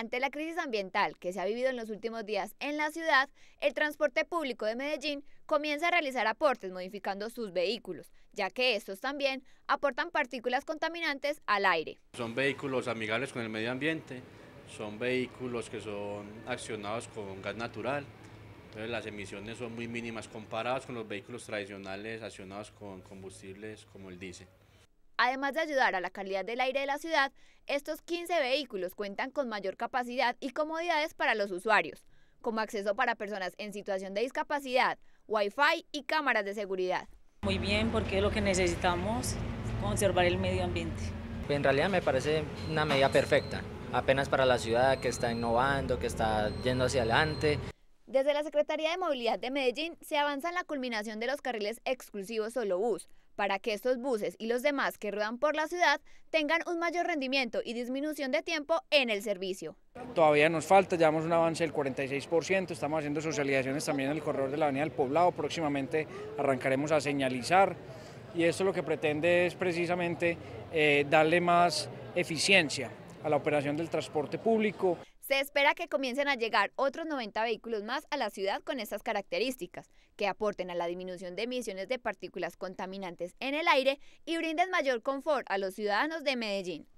Ante la crisis ambiental que se ha vivido en los últimos días en la ciudad, el transporte público de Medellín comienza a realizar aportes modificando sus vehículos, ya que estos también aportan partículas contaminantes al aire. Son vehículos amigables con el medio ambiente, son vehículos que son accionados con gas natural, entonces las emisiones son muy mínimas comparadas con los vehículos tradicionales accionados con combustibles como el diésel. Además de ayudar a la calidad del aire de la ciudad, estos 15 vehículos cuentan con mayor capacidad y comodidades para los usuarios, como acceso para personas en situación de discapacidad, Wi-Fi y cámaras de seguridad. Muy bien, porque lo que necesitamos, conservar el medio ambiente. En realidad me parece una medida perfecta, apenas para la ciudad que está innovando, que está yendo hacia adelante. Desde la Secretaría de Movilidad de Medellín se avanza en la culminación de los carriles exclusivos solo bus, para que estos buses y los demás que ruedan por la ciudad tengan un mayor rendimiento y disminución de tiempo en el servicio. Todavía nos falta, llevamos un avance del 46%, estamos haciendo socializaciones también en el corredor de la Avenida del Poblado, próximamente arrancaremos a señalizar y esto lo que pretende es precisamente eh, darle más eficiencia a la operación del transporte público. Se espera que comiencen a llegar otros 90 vehículos más a la ciudad con estas características, que aporten a la disminución de emisiones de partículas contaminantes en el aire y brinden mayor confort a los ciudadanos de Medellín.